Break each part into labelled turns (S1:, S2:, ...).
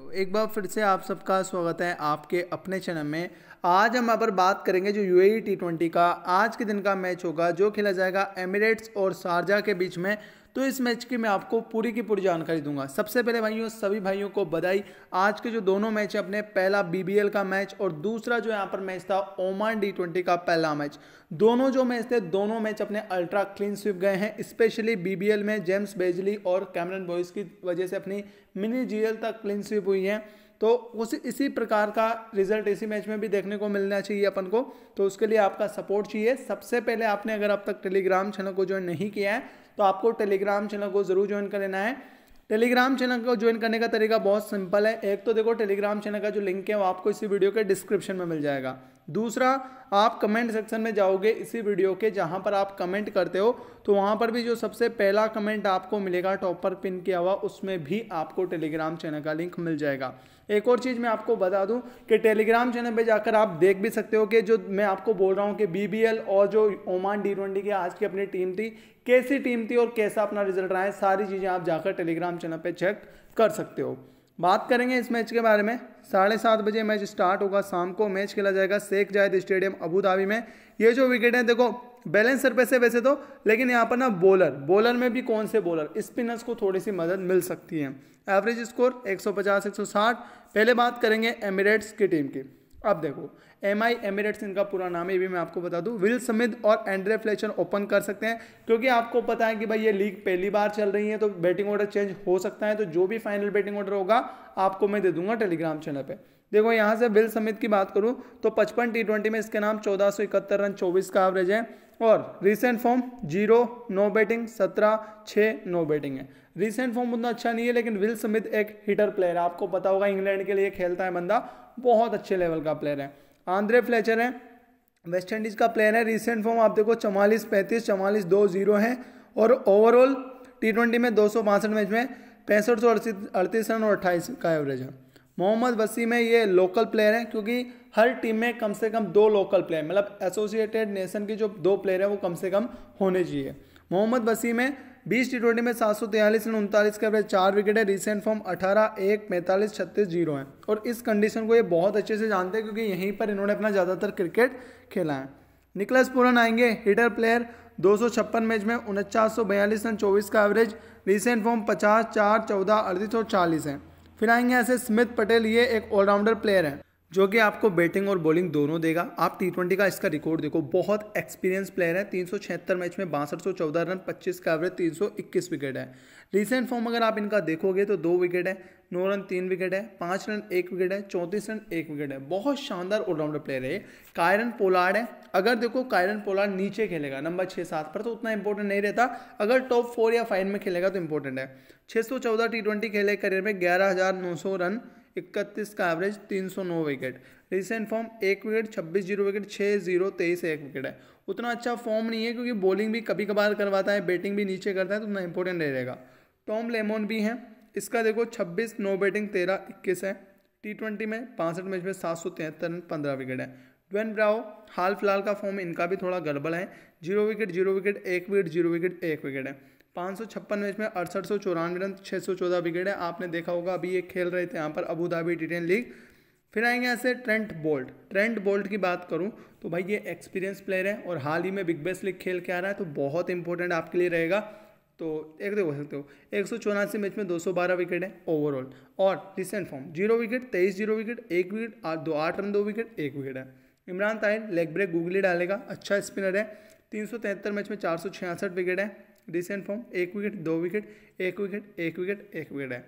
S1: तो एक बार फिर से आप सबका स्वागत है आपके अपने चैनल में आज हम यहाँ पर बात करेंगे जो यूएई टी ट्वेंटी का आज के दिन का मैच होगा जो खेला जाएगा एमिरेट्स और शारजा के बीच में तो इस मैच की मैं आपको पूरी की पूरी जानकारी दूंगा सबसे पहले भाइयों सभी भाइयों को बधाई आज के जो दोनों मैच है अपने पहला बीबीएल का मैच और दूसरा जो यहाँ पर मैच था ओमान डी ट्वेंटी का पहला मैच दोनों जो मैच थे दोनों मैच अपने अल्ट्रा क्लीन स्विप गए हैं स्पेशली बीबीएल में जेम्स बेजली और कैमरन बॉयस की वजह से अपनी मिनी जीएल तक क्लीन स्विप हुई है तो उस इसी प्रकार का रिजल्ट इसी मैच में भी देखने को मिलना चाहिए अपन को तो उसके लिए आपका सपोर्ट चाहिए सबसे पहले आपने अगर अब तक टेलीग्राम चैनल को ज्वाइन नहीं किया है तो आपको टेलीग्राम चैनल को ज़रूर ज्वाइन कर लेना है टेलीग्राम चैनल को ज्वाइन करने का तरीका बहुत सिंपल है एक तो देखो टेलीग्राम चैनल का जो लिंक है वो आपको इसी वीडियो के डिस्क्रिप्शन में मिल जाएगा दूसरा आप कमेंट सेक्शन में जाओगे इसी वीडियो के जहाँ पर आप कमेंट करते हो तो वहाँ पर भी जो सबसे पहला कमेंट आपको मिलेगा टॉप पर पिन किया हुआ उसमें भी आपको टेलीग्राम चैनल का लिंक मिल जाएगा एक और चीज़ मैं आपको बता दूं कि टेलीग्राम चैनल पे जाकर आप देख भी सकते हो कि जो मैं आपको बोल रहा हूँ कि बीबीएल और जो ओमान डी ट्वेंटी की आज की अपनी टीम थी कैसी टीम थी और कैसा अपना रिजल्ट रहा है सारी चीज़ें आप जाकर टेलीग्राम चैनल पर चेक कर सकते हो बात करेंगे इस मैच के बारे में साढ़े सात बजे मैच स्टार्ट होगा शाम को मैच खेला जाएगा शेख जायद स्टेडियम अबूधाबी में ये जो विकेट है देखो बैलेंस पैसे वैसे तो लेकिन यहाँ पर ना बॉलर बॉलर में भी कौन से बॉलर स्पिनर्स को थोड़ी सी मदद मिल सकती है एवरेज स्कोर 150 160 पहले बात करेंगे एमिरेट्स की टीम की अब देखो एम आई एमिरेट्स इनका पूरा नाम है ये भी मैं आपको बता दूं विल समिथ और एंड्रे फ्लेचर ओपन कर सकते हैं क्योंकि आपको पता है कि भाई ये लीग पहली बार चल रही है तो बैटिंग ऑर्डर चेंज हो सकता है तो जो भी फाइनल बैटिंग ऑर्डर होगा आपको मैं दे दूंगा टेलीग्राम चैनल पर देखो यहाँ से विल समिथ की बात करूँ तो पचपन टी में इसके नाम चौदह रन चौबीस का एवरेज है और recent form zero no batting सत्रह छः नो बैटिंग है रिसेंट फॉर्म उतना अच्छा नहीं है लेकिन विल समिथ एक हिटर प्लेयर है आपको पता होगा इंग्लैंड के लिए खेलता है बंदा बहुत अच्छे लेवल का प्लेयर है आंद्रे फ्लेचर है वेस्ट इंडीज़ का प्लेयर है रिसेंट फॉर्म आप देखो चवालीस पैंतीस चवालीस दो जीरो है और ओवरऑल टी ट्वेंटी में दो सौ बासठ मैच में पैंसठ सौ अड़तीस रन और अट्ठाईस का एवरेज है मोहम्मद वसीम है ये लोकल प्लेयर है क्योंकि हर टीम में कम से कम दो लोकल प्लेयर मतलब एसोसिएटेड नेशन के जो दो प्लेयर हैं वो कम से कम होने चाहिए मोहम्मद वसीम है बीस टी ट्वेंटी में सात सौ तैयलीस रन उनतालीस के एवरेज चार विकेट है रिसेंट फॉर्म अठारह एक पैंतालीस छत्तीस जीरो है और इस कंडीशन को ये बहुत अच्छे से जानते हैं क्योंकि यहीं पर इन्होंने अपना ज़्यादातर क्रिकेट खेला है निकलस पूरन आएंगे हिटर प्लेयर दो मैच में उनचास रन चौबीस का एवरेज रिसेंट फॉर्म पचास चार चौदह अड़तीस और चालीस है फिर आएंगे ऐसे स्मिथ पटेल ये एक ऑलराउंडर प्लेयर है जो कि आपको बैटिंग और बॉलिंग दोनों देगा आप टी ट्वेंटी का इसका रिकॉर्ड देखो बहुत एक्सपीरियंस प्लेयर है तीन मैच में बासठ रन 25 का एवरेज 321 विकेट है रिसेंट फॉर्म अगर आप इनका देखोगे तो दो विकेट है नौ रन तीन विकेट है पाँच रन एक विकेट है चौंतीस रन एक विकेट है बहुत शानदार ऑलराउंडर प्लेयर है कायरन पोलार्ड है अगर देखो कायरन पोलार्ड नीचे खेलेगा नंबर छः सात पर तो उतना इंपॉर्टेंट नहीं रहता अगर टॉप फोर या फाइव में खेलेगा तो इंपॉर्टेंट है छः सौ चौदह टी ट्वेंटी खेले करियर में ग्यारह हज़ार नौ सौ रन इकतीस का एवरेज 309 विकेट रिसेंट फॉर्म एक विकेट छब्बीस जीरो विकेट छः जीरो तेईस एक विकेट है उतना अच्छा फॉर्म नहीं है क्योंकि बॉलिंग भी कभी कभार करवाता है बैटिंग भी नीचे करता है तो उतना इंपॉर्टेंट नहीं रहेगा टॉम लेमोन भी हैं इसका देखो छब्बीस नो बैटिंग तेरह इक्कीस है टी ट्वेंटी में पांसठ मैच में सात सौ तिहत्तर रन पंद्रह विकेट है ड्वेन ब्राओ हाल फिलहाल का फॉर्म इनका भी थोड़ा गड़बड़ है जीरो विकेट जीरो विकेट एक विकेट जीरो विकेट एक विकेट है पाँच सौ छप्पन मैच में अड़सठ सौ चौरानवे रन छः सौ चौदह विकेट है आपने देखा होगा अभी ये खेल रहे थे यहाँ पर अबू धाबी टी लीग फिर आएंगे ऐसे ट्रेंट बोल्ट ट्रेंट बोल्ट की बात करूँ तो भाई ये एक्सपीरियंस प्लेयर है और हाल ही में बिग बेस्ट लीग खेल के आ रहा है तो बहुत इंपॉर्टेंट आपके लिए रहेगा तो एक देख सकते हो एक सौ चौरासी मैच में दो सौ बारह विकेट है ओवरऑल और रिसेंट फॉर्म जीरो विकेट तेईस जीरो विकेट एक विकेट आठ दो आठ रन दो विकेट एक विकेट है Imran Tahir leg break googly डालेगा अच्छा स्पिनर है तीन सौ तिहत्तर मैच में चार सौ छियासठ विकेट है रिसेंट फॉर्म एक विकेट दो विकेट एक विकेट एक विकेट एक विकेट है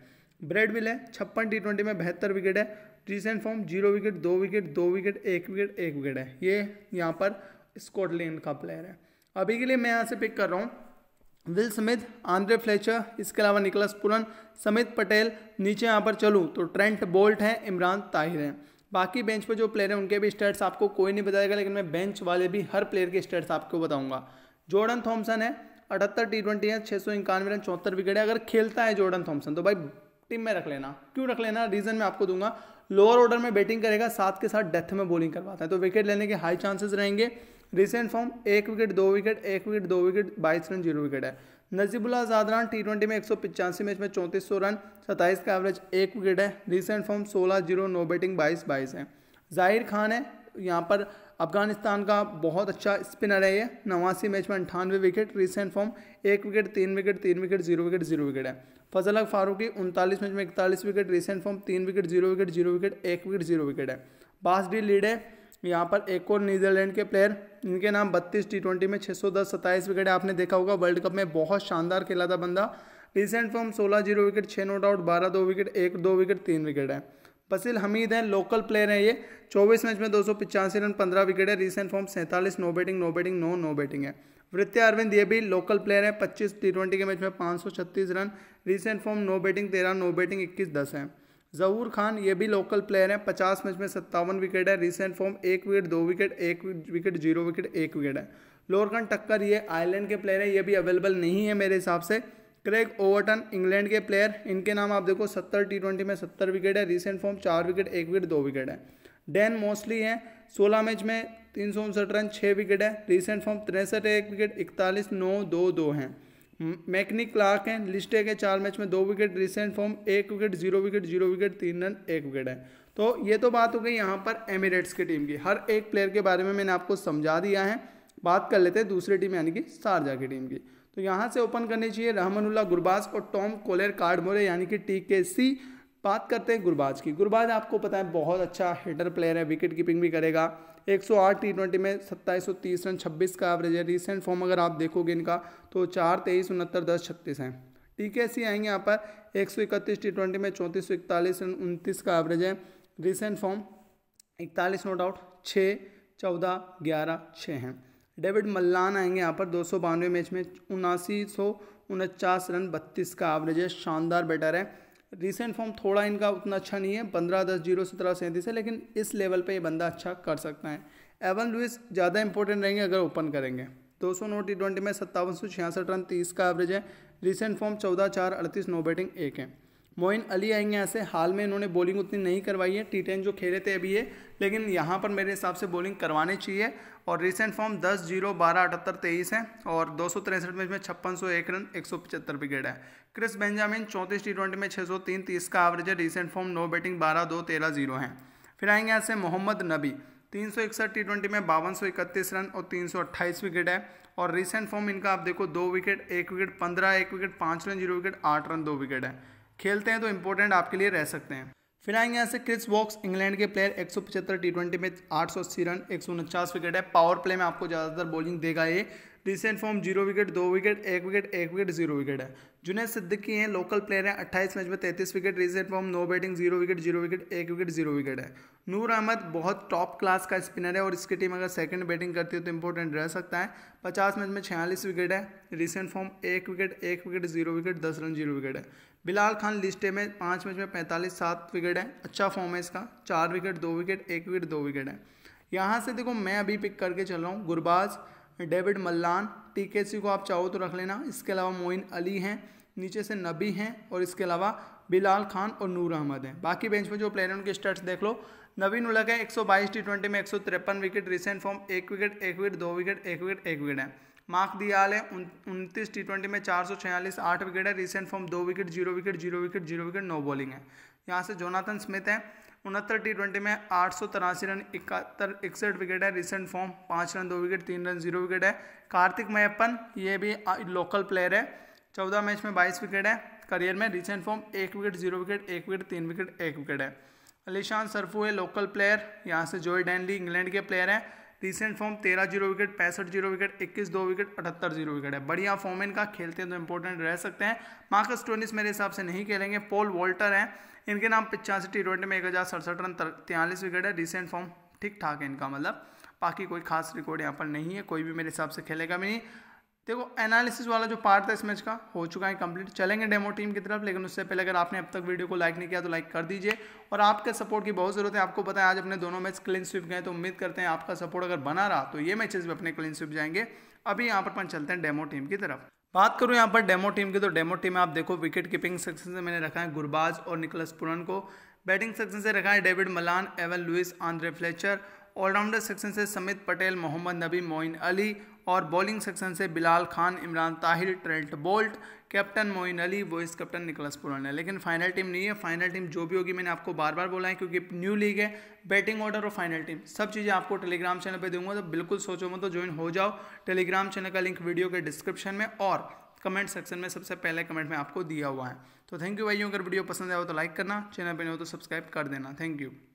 S1: ब्रेड विल है छप्पन टी ट्वेंटी में बेहतर विकेट है रिसेंट फॉर्म जीरो विकेट दो विकेट दो विकेट एक विकेट एक विकेट है ये यहाँ पर स्कॉटलैंड का प्लेयर है अभी के लिए मैं यहाँ से पिक कर रहा हूँ विल समिथ आंद्रे फ्लेचर इसके अलावा निकलस पुरन समित पटेल नीचे यहाँ पर चलूँ तो ट्रेंट बोल्ट हैं इमरान ताहिर हैं बाकी बेंच पर जो प्लेयर हैं उनके भी स्टेट्स आपको कोई नहीं बताएगा लेकिन मैं बेंच वाले भी हर प्लेयर के स्टेट्स आपको बताऊंगा जॉर्डन थॉम्सन है अठहत्तर टी ट्वेंटी है छः सौ इक्यानवे रन चौहत्तर विकेट है अगर खेलता है जॉर्डन थॉमसन तो भाई टीम में रख लेना क्यों रख लेना रीज़न मैं आपको दूंगा लोअर ऑर्डर में बैटिंग करेगा साथ के साथ डेथ में बॉलिंग करवाता है तो विकेट लेने के हाई चांसेस रहेंगे रिसेंट फॉर्म एक विकेट दो विकेट एक विकेट दो विकेट बाईस रन जीरो विकेट है Najibullah Azad run T twenty में एक सौ पिचासी मैच में चौंतीस सौ रन सत्ताईस का एवरेज एक विकेट है रिसेंट फॉर्म सोलह जीरो नो बैटिंग बाईस बाईस है जाहिर खान है यहाँ पर अफगानिस्तान का बहुत अच्छा स्पिनर है ये नवासी मैच में अंठानवे विकेट रिसेंट फॉर्म एक विकेट तीन विकेट तीन wicket zero wicket zero wicket है फजल अक फारूकी उनतालीस मैच में इकतालीस विकेट रिसेंट फॉर्म तीन wicket zero wicket zero wicket एक विकेट जीरो विकेट है बास डी लीड है यहाँ पर एक और नीदरलैंड के प्लेयर इनके नाम बत्तीस टी ट्वेंटी में छः सौ दस सत्ताईस विकेट है आपने देखा होगा वर्ल्ड कप में बहुत शानदार खेला था बंदा रिसेंट फॉर्म सोलह जीरो विकेट छः नोट आउट बारह दो विकेट एक दो विकेट तीन विकेट है फसिल हमीद हैं लोकल प्लेयर हैं ये चौबीस मैच में दो सौ पिचासी रन पंद्रह विकेट है रिसेंट फॉर्म सैंतालीस no batting no batting no no batting है वृत्या अरविंद ये भी लोकल प्लेयर हैं पच्चीस टी ट्वेंटी के मैच में पाँच सौ छत्तीस run recent form no batting तेरह नो बैटिंग इक्कीस दस है जहूर खान ये भी लोकल प्लेयर हैं पचास मैच में सत्तावन विकेट है रिसेंट फॉर्म एक विकेट दो विकेट एक विकेट जीरो विकेट एक विकेट है लोरखान टक्कर ये आयरलैंड के प्लेयर हैं ये भी अवेलेबल नहीं है मेरे हिसाब से क्रेग ओवरटन इंग्लैंड के प्लेयर इनके नाम आप देखो सत्तर टी ट्वेंटी में सत्तर विकेट है रिसेंट फॉर्म चार विकेट एक विकेट दो विकेट है डैन मोस्टली हैं सोलह मैच में तीन सौ उनसठ रन छः विकेट है रिसेंट फॉर्म तिरसठ एक विकेट इकतालीस नौ दो दो हैं मैकनी क्लार्क हैं लिस्टे के चार मैच में दो विकेट रिसेंट फॉर्म एक wicket zero wicket zero wicket तीन रन एक विकेट है तो ये तो बात हो गई यहाँ पर एमिरेट्स की टीम की हर एक प्लेयर के बारे में मैंने आपको समझा दिया है बात कर लेते हैं दूसरी टीम यानी कि शारजा की टीम की तो यहाँ से ओपन करने चाहिए रहमानुल्ला गुरबाज और टॉम कोलेर कार्डमोरे यानी कि टी के सी बात करते हैं गुरबाज की गुरबाज आपको पता है बहुत अच्छा हिटर प्लेयर है विकेट कीपिंग भी करेगा 108 टी ट्वेंटी में सत्ताईस सौ तीस रन छब्बीस का एवरेज है रिसेंट फॉर्म अगर आप देखोगे इनका तो चार तेईस उनहत्तर दस छत्तीस हैं टी के सी आएंगे यहाँ पर एक सौ इकतीस टी ट्वेंटी में चौंतीस सौ इकतालीस रन उनतीस का एवरेज है रिसेंट फॉर्म इकतालीस नोट आउट छः चौदह ग्यारह छः हैं डेविड मल्लान आएंगे यहाँ पर दो सौ बानवे मैच में उनासी सौ उनचास रन बत्तीस का एवरेज है शानदार बैटर है रिसेंट फॉर्म थोड़ा इनका उतना अच्छा नहीं है पंद्रह दस जीरो सत्रह सैंतीस है लेकिन इस लेवल पर ये बंदा अच्छा कर सकता है एवन लुइस ज़्यादा इंपॉर्टेंट रहेंगे अगर ओपन करेंगे दो सौ नौ टी ट्वेंटी में सत्तावन सौ छियासठ रन तीस का एवरेज है रिसेंट फॉर्म चौदह चार अड़तीस नो बैटिंग एक है मोइन अली आएंगे ऐसे हाल में इन्होंने बॉलिंग उतनी नहीं करवाई है टी टेन जो खेले थे अभी ये लेकिन यहाँ पर मेरे हिसाब से बॉलिंग करवानी चाहिए और रिसेंट फॉर्म दस जीरो बारह अठहत्तर तेईस है और दो सौ तिरसठ मैच में छप्पन सौ एक रन एक सौ पचहत्तर विकेट है क्रिस बेंजामिन चौंतीस टी ट्वेंटी में छः सौ तीन तीस का एवरेज है रिसेंट फॉर्म नो बैटिंग बारह दो तेरह जीरो हैं फिर आएंगे यहाँ से मोहम्मद नबी तीन सौ इकसठ टी ट्वेंटी में बावन सौ इकतीस रन और तीन सौ अट्ठाईस विकेट है और रिसेंट फॉर्म इनका आप देखो दो विकेट एक विकेट पंद्रह एक विकेट पाँच रन जीरो विकेट आठ रन दो विकेट है खेलते हैं तो इंपॉर्टेंट आपके लिए रह सकते हैं फिर आएंगे यहाँ से क्रिस वॉक्स इंग्लैंड के प्लेयर एक सौ पचहत्तर टी ट्वेंटी में आठ सौ अस्सी रन एक सौ उनचास विकेट है पावर प्ले में आपको ज़्यादातर बॉलिंग देगा ये रिसेंट फॉर्म जीरो विकेट दो विकेट एक विकेट एक विकेट जीरो विकेट है जुनेद सिद्दीकी हैं लोकल प्लेयर हैं अट्ठाईस मैच में तैतीस wicket recent form no batting zero wicket zero wicket एक विकेट जीरो विकेट है नूर अहमद बहुत टॉप क्लास का स्पिनर है और इसकी टीम अगर सेकंड बैटिंग करती है तो इंपॉर्टेंट रह सकता है पचास मैच में छियालीस विकेट है रिसेंट फॉर्म एक विकेट एक विकेट जीरो विकेट दस रन जीरो विकेट है बिलाल खान लिस्टे में पाँच मैच में पैंतालीस सात विकेट है अच्छा फॉर्म है इसका चार विकेट दो विकेट एक विकेट दो विकेट है यहाँ से देखो मैं अभी पिक करके चल रहा हूँ गुरबाज डेविड मल्लान सी को आप चाहो तो रख लेना इसके अलावा मोइन अली हैं नीचे से नबी हैं और इसके अलावा बिलाल खान और नूर अहमद हैं बाकी बेंच में जो प्लेयर हैं उनके स्टार्ट देख लो नवीन उलक है बाईस टी ट्वेंटी में एक विकेट रिसेंट फॉर्म एक विकेट एक विकेट दो विकेट एक विकेट एक विकेट है मार्क दिया है उनतीस टी ट्वेंटी में चार सौ छियालीस आठ विकेट है रिसेंट फॉर्म दो wicket zero wicket zero wicket zero wicket नौ बॉलिंग है यहाँ से जोनाथन स्मिथ है उनहत्तर टी ट्वेंटी में आठ सौ तिरासी रन इकहत्तर इकसठ विकेट है रिसेंट फॉर्म पाँच रन दो विकेट तीन रन जीरो विकेट है कार्तिक मैप्पन ये भी लोकल प्लेयर है चौदह मैच में बाईस विकेट है करियर में रिसेंट फॉर्म एक विकेट जीरो विकेट एक विकेट तीन विकेट एक विकेट है अलीशान सरफू है लोकल प्लेयर यहाँ से जोई डैनली इंग्लैंड के प्लेयर हैं रिसेंट फॉर्म तेरह जीरो विकेट पैंसठ जीरो विकेट इक्कीस दो विकेट अठहत्तर जीरो विकेट है बढ़िया फॉर्म इनका खेलते हैं तो इंपॉर्टेंट रह सकते हैं मार्कस टोनिस मेरे हिसाब से नहीं खेलेंगे पोल वॉल्टर हैं इनके नाम पिचासी टी ट्वेंटी में एक हज़ार सड़सठ रन तिरालीस विकेट है रिसेंट फॉर्म ठीक ठाक है इनका मतलब बाकी कोई खास रिकॉर्ड यहाँ पर नहीं है कोई भी मेरे हिसाब से खेलेगा भी नहीं देखो एनालिसिस वाला जो पार्ट था इस मैच का हो चुका है कंप्लीट चलेंगे डेमो टीम की तरफ लेकिन उससे पहले अगर आपने अब तक वीडियो को लाइक नहीं किया तो लाइक कर दीजिए और आपके सपोर्ट की बहुत ज़रूरत है आपको पता है आज अपने दोनों मैच क्लीन स्विप गए तो उम्मीद करते हैं आपका सपोर्ट अगर बना रहा तो ये मैचेस भी अपने क्लीन स्विप जाएंगे अभी यहाँ पर अपन चलते हैं डेमो टीम की तरफ बात करूँ यहाँ पर डेमो टीम की तो डेमो टीम में आप देखो विकेट कीपिंग सेक्शन से मैंने रखा है गुरबाज और निकलस पुरन को बैटिंग सेक्शन से रखा है David Malan Evin Lewis Andre Fletcher allrounder section से समित पटेल मोहम्मद नबी मोइन अली और बॉलिंग सेक्शन से Bilal Khan Imran Tahir Trent Boult captain Moeen Ali vice captain Nicholas Pooran है लेकिन फाइनल टीम नहीं है फाइनल टीम जो भी होगी मैंने आपको बार बार बोला है क्योंकि न्यू लीग है बैटिंग ऑर्डर और फाइनल टीम सब चीज़ें आपको टेलीग्राम चैनल पर दूंगा तो बिल्कुल सोचो मत तो ज्वाइन हो जाओ टेलीग्राम चैनल का लिंक वीडियो के डिस्क्रिप्शन में और कमेंट सेक्शन में सबसे पहले कमेंट में आपको दिया हुआ है तो थैंक यू भाइयों अगर वीडियो पसंद आया हो तो लाइक करना चैनल पर नहीं हो तो सब्सक्राइब कर देना थैंक यू